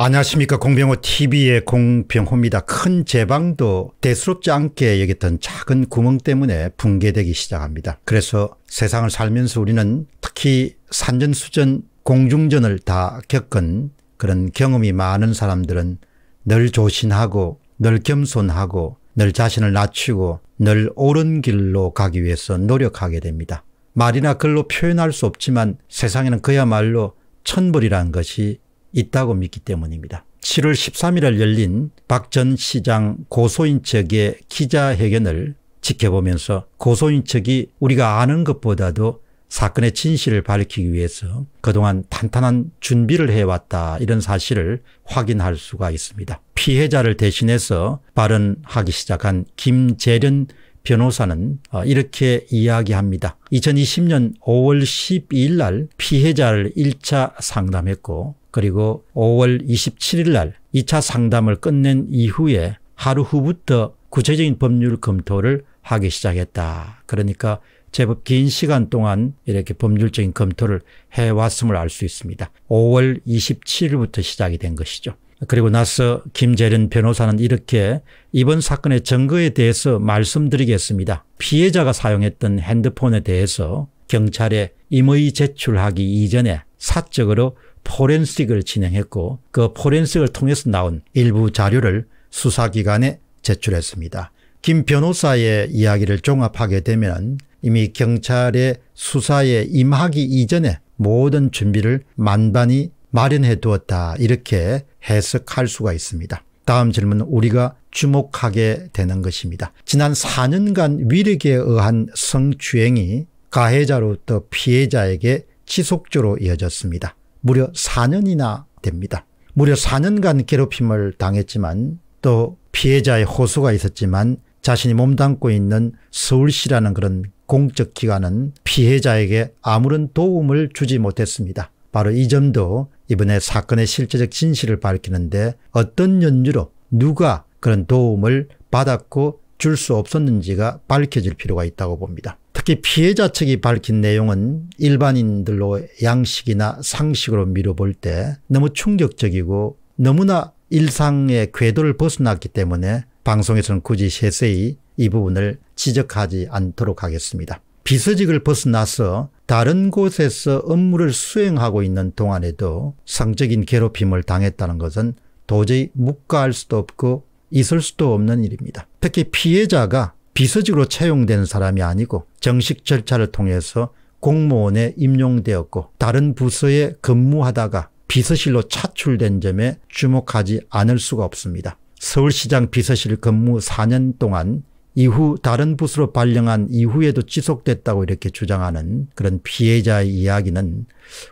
안녕하십니까 공병호 tv의 공병호입니다. 큰 제방도 대수롭지 않게 여겼던 작은 구멍 때문에 붕괴되기 시작합니다. 그래서 세상을 살면서 우리는 특히 산전수전 공중전을 다 겪은 그런 경험이 많은 사람들은 늘 조신하고 늘 겸손하고 늘 자신을 낮추고 늘 옳은 길로 가기 위해서 노력하게 됩니다. 말이나 글로 표현할 수 없지만 세상에는 그야말로 천벌이라는 것이 있다고 믿기 때문입니다. 7월 13일에 열린 박 전 시장 고소인 측의 기자회견을 지켜보면서 고소인 측이 우리가 아는 것보다도 사건의 진실을 밝히기 위해서 그동안 탄탄한 준비를 해왔다 이런 사실을 확인할 수가 있습니다. 피해자를 대신해서 발언하기 시작한 김재련 변호사는 어, 이렇게 이야기합니다. 2020년 5월 12일 날 피해자를 1차 상담했고 그리고 5월 27일 날 2차 상담을 끝낸 이후에 하루 후부터 구체적인 법률 검토를 하기 시작했다. 그러니까 제법 긴 시간 동안 이렇게 법률적인 검토를 해왔음을 알 수 있습니다. 5월 27일부터 시작이 된 것이죠. 그리고 나서 김재련 변호사는 이렇게 이번 사건의 증거에 대해서 말씀드리겠습니다. 피해자가 사용했던 핸드폰에 대해서 경찰에 임의 제출하기 이전에 사적으로 포렌식을 진행했고 그 포렌식을 통해서 나온 일부 자료를 수사기관에 제출했습니다. 김 변호사의 이야기를 종합하게 되면 이미 경찰의 수사에 임하기 이전에 모든 준비를 만반히 마련해 두었다 이렇게 해석할 수가 있습니다. 다음 질문 우리가 주목하게 되는 것입니다. 지난 4년간 위력에 의한 성추행이 가해자로부터 피해자에게 지속적으로 이어졌습니다. 무려 4년이나 됩니다. 무려 4년간 괴롭힘을 당했지만 또 피해자의 호소가 있었지만 자신이 몸담고 있는 서울시라는 그런 공적 기관은 피해자에게 아무런 도움을 주지 못했습니다. 바로 이 점도 이번에 사건의 실제적 진실을 밝히는데 어떤 연유로 누가 그런 도움을 받았고 줄 수 없었는지가 밝혀질 필요가 있다고 봅니다. 특히 피해자 측이 밝힌 내용은 일반인들로 양식이나 상식으로 미뤄볼 때 너무 충격적이고 너무나 일상의 궤도를 벗어났기 때문에 방송에서는 굳이 세세히 이 부분을 지적하지 않도록 하겠습니다. 비서직을 벗어나서 다른 곳에서 업무를 수행하고 있는 동안에도 성적인 괴롭힘을 당했다는 것은 도저히 묵과할 수도 없고 있을 수도 없는 일입니다. 특히 피해자가 비서직으로 채용된 사람이 아니고 정식 절차를 통해서 공무원에 임용되었고 다른 부서에 근무하다가 비서실로 차출된 점에 주목하지 않을 수가 없습니다. 서울시장 비서실 근무 4년 동안 이후 다른 부서로 발령한 이후에도 지속됐다고 이렇게 주장하는 그런 피해자의 이야기는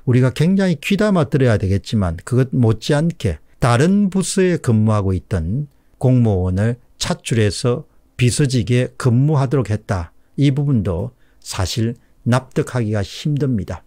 우리가 굉장히 귀담아 들어야 되겠지만 그것 못지않게 다른 부서에 근무하고 있던 공무원을 차출해서 비서직에 근무하도록 했다. 이 부분도 사실 납득하기가 힘듭니다.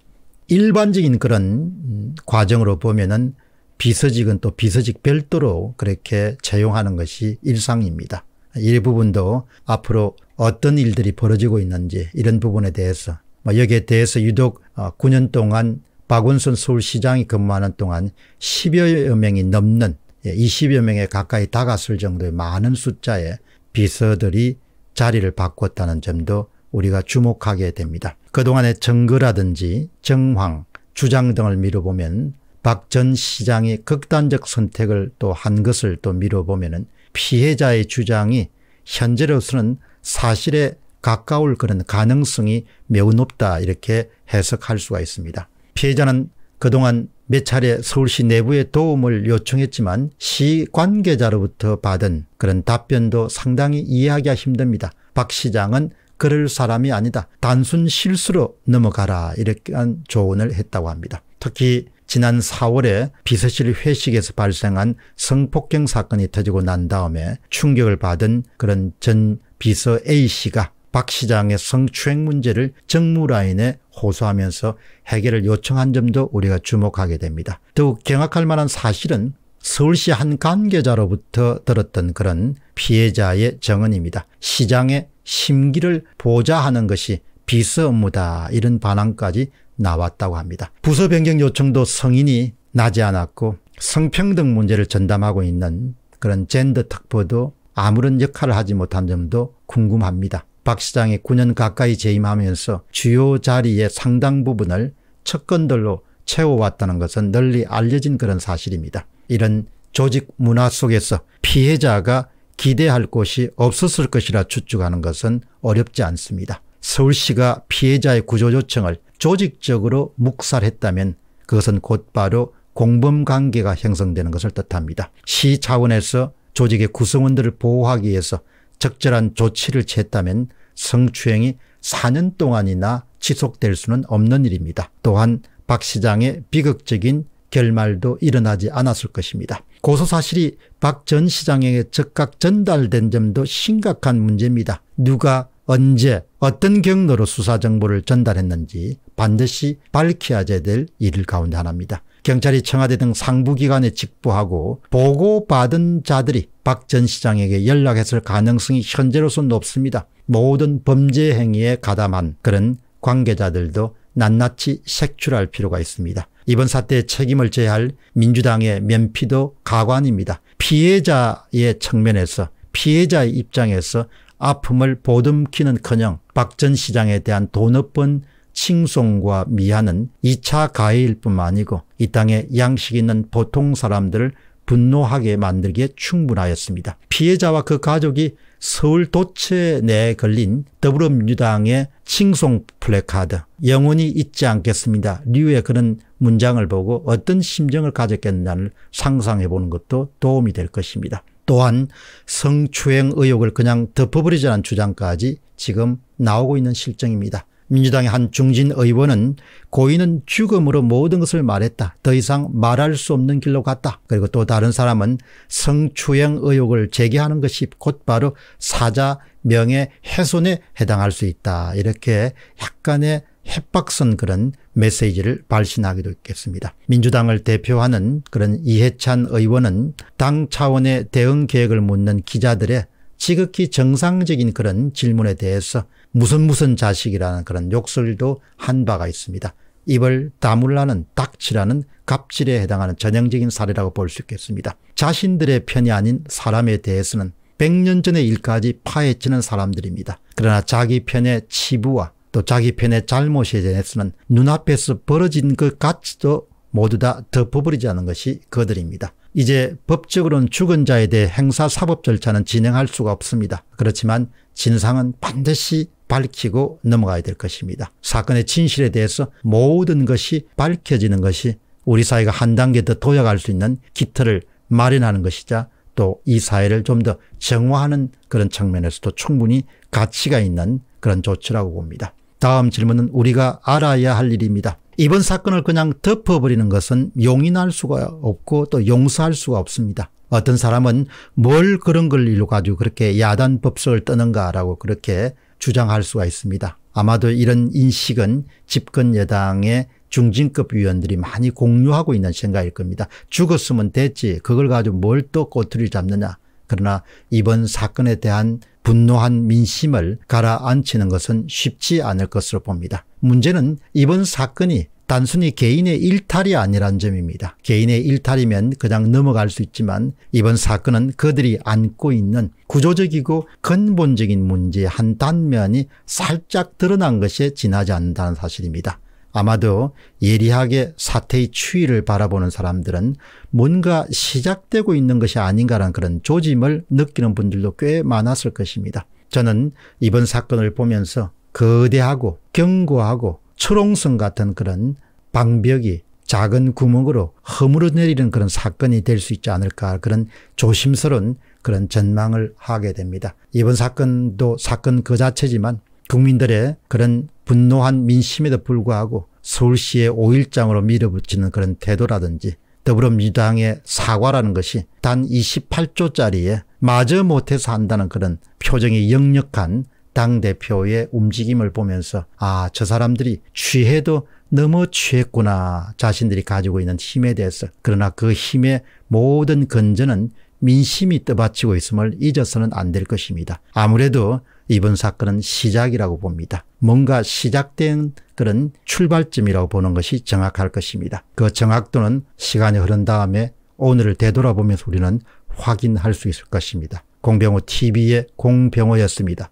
일반적인 그런 음, 과정으로 보면은 비서직은 또 비서직 별도로 그렇게 채용하는 것이 일상입니다. 이 부분도 앞으로 어떤 일들이 벌어지고 있는지 이런 부분에 대해서 뭐 여기에 대해서 유독 9년 어, 동안 박원순 서울시장이 근무하는 동안 10여 명이 넘는 20여 예, 명에 가까이 다갔을 정도의 많은 숫자의 비서들이 자리를 바꿨다는 점도 우리가 주목하게 됩니다. 그동안의 정거라든지 정황, 주장 등을 미뤄보면 박 전 시장이 극단적 선택을 또 한 것을 또 미뤄보면 피해자의 주장이 현재로서는 사실에 가까울 그런 가능성이 매우 높다 이렇게 해석할 수가 있습니다. 피해자는 그동안 몇 차례 서울시 내부의 도움을 요청했지만 시 관계자로부터 받은 그런 답변도 상당히 이해하기가 힘듭니다. 박 시장은 그럴 사람이 아니다. 단순 실수로 넘어가라 이렇게 한 조언을 했다고 합니다. 특히 지난 4월에 비서실 회식에서 발생한 성폭행 사건이 터지고 난 다음에 충격을 받은 그런 전 비서 A씨가 박 시장의 성추행 문제를 정무라인에 호소하면서 해결을 요청한 점도 우리가 주목하게 됩니다. 더욱 경악할 만한 사실은 서울시 한 관계자로부터 들었던 그런 피해자의 정언입니다. 시장의 심기를 보좌하는 것이 비서 업무다 이런 반항까지 나왔다고 합니다. 부서 변경 요청도 성인이 나지 않았고 성평등 문제를 전담하고 있는 그런 젠더 특보도 아무런 역할을 하지 못한 점도 궁금합니다. 박 시장이 9년 가까이 재임하면서 주요 자리의 상당 부분을 측근들로 채워왔다는 것은 널리 알려진 그런 사실입니다. 이런 조직 문화 속에서 피해자가 기대할 곳이 없었을 것이라 추측하는 것은 어렵지 않습니다. 서울시가 피해자의 구조 요청을 조직적으로 묵살했다면 그것은 곧바로 공범관계가 형성되는 것을 뜻합니다. 시 차원에서 조직의 구성원들을 보호하기 위해서 적절한 조치를 취했다면 성추행이 4년 동안이나 지속될 수는 없는 일입니다. 또한 박 시장의 비극적인 결말도 일어나지 않았을 것입니다. 고소 사실이 박 전 시장에게 적각 전달된 점도 심각한 문제입니다. 누가 언제 어떤 경로로 수사 정보를 전달했는지 반드시 밝혀야 될 일 가운데 하나입니다. 경찰이 청와대 등 상부기관에 직부하고 보고받은 자들이 박 전 시장에게 연락했을 가능성이 현재로서 높습니다. 모든 범죄 행위에 가담한 그런 관계자들도 낱낱이 색출할 필요가 있습니다. 이번 사태의 책임을 져야 할 민주당의 면피도 가관입니다. 피해자의 측면에서 피해자의 입장에서 아픔을 보듬키는커녕 박 전 시장에 대한 돈업번 칭송과 미안은 2차 가해일 뿐만 아니고 이 땅에 양식 있는 보통 사람들을 분노하게 만들기에 충분하였습니다. 피해자와 그 가족이 서울 도체 내에 걸린 더불어민주당의 칭송 플래카드 영원히 잊지 않겠습니다. 류의 그런 문장을 보고 어떤 심정을 가졌겠느냐를 상상해 보는 것도 도움이 될 것입니다. 또한 성추행 의혹을 그냥 덮어버리자는 주장까지 지금 나오고 있는 실정입니다. 민주당의 한 중진 의원은 고인은 죽음으로 모든 것을 말했다. 더 이상 말할 수 없는 길로 갔다. 그리고 또 다른 사람은 성추행 의혹을 제기하는 것이 곧바로 사자 명예 훼손에 해당할 수 있다. 이렇게 약간의 협박선 그런 메시지를 발신하기도 했습니다. 민주당을 대표하는 그런 이해찬 의원은 당 차원의 대응 계획을 묻는 기자들의 지극히 정상적인 그런 질문에 대해서 무슨 무슨 자식이라는 그런 욕설도 한 바가 있습니다. 입을 다물라는 닥치라는 갑질에 해당하는 전형적인 사례라고 볼 수 있겠습니다. 자신들의 편이 아닌 사람에 대해서는 100년 전의 일까지 파헤치는 사람들입니다. 그러나 자기 편의 치부와 또 자기 편의 잘못에 대해서는 눈앞에서 벌어진 그 가치도 모두 다덮어버리지 않은 것이 그들입니다. 이제 법적으로는 죽은 자에 대해 행사사법 절차는 진행할 수가 없습니다. 그렇지만 진상은 반드시 밝히고 넘어가야 될 것입니다. 사건의 진실에 대해서 모든 것이 밝혀지는 것이 우리 사회가 한 단계 더 도약할 수 있는 기틀을 마련하는 것이자 또 이 사회를 좀 더 정화하는 그런 측면에서도 충분히 가치가 있는 그런 조치라고 봅니다. 다음 질문은 우리가 알아야 할 일입니다. 이번 사건을 그냥 덮어버리는 것은 용인할 수가 없고 또 용서할 수가 없습니다. 어떤 사람은 뭘 그런 걸 일로 가지고 그렇게 야단 법석을 떠는가라고 그렇게 주장할 수가 있습니다. 아마도 이런 인식은 집권 여당의 중진급 위원들이 많이 공유하고 있는 생각일 겁니다. 죽었으면 됐지 그걸 가지고 뭘 또 꼬투리 를 잡느냐. 그러나 이번 사건에 대한 분노한 민심을 가라앉히는 것은 쉽지 않을 것으로 봅니다. 문제는 이번 사건이 단순히 개인의 일탈이 아니란 점입니다. 개인의 일탈이면 그냥 넘어갈 수 있지만 이번 사건은 그들이 안고 있는 구조적이고 근본적인 문제의 한 단면이 살짝 드러난 것에 지나지 않는다는 사실입니다. 아마도 예리하게 사태의 추이를 바라보는 사람들은 뭔가 시작되고 있는 것이 아닌가라는 그런 조짐을 느끼는 분들도 꽤 많았을 것입니다. 저는 이번 사건을 보면서 거대하고 견고하고 초롱성 같은 그런 방벽이 작은 구멍으로 허물어 내리는 그런 사건이 될 수 있지 않을까 그런 조심스러운 그런 전망을 하게 됩니다. 이번 사건도 사건 그 자체지만 국민들의 그런 분노한 민심에도 불구하고 서울시의 5일장으로 밀어붙이는 그런 태도라든지 더불어민주당의 사과라는 것이 단 28조짜리에 마저 못해서 한다는 그런 표정이 역력한 당대표의 움직임을 보면서 아, 저 사람들이 취해도 너무 취했구나. 자신들이 가지고 있는 힘에 대해서. 그러나 그 힘의 모든 근저는 민심이 떠받치고 있음을 잊어서는 안 될 것입니다. 아무래도 이번 사건은 시작이라고 봅니다. 뭔가 시작된 그런 출발점이라고 보는 것이 정확할 것입니다. 그 정확도는 시간이 흐른 다음에 오늘을 되돌아보면서 우리는 확인할 수 있을 것입니다. 공병호 TV의 공병호였습니다.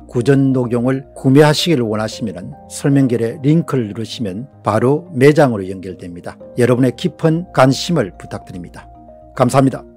구전독용을 구매하시기를 원하시면 설명글에 링크를 누르시면 바로 매장으로 연결됩니다. 여러분의 깊은 관심을 부탁드립니다. 감사합니다.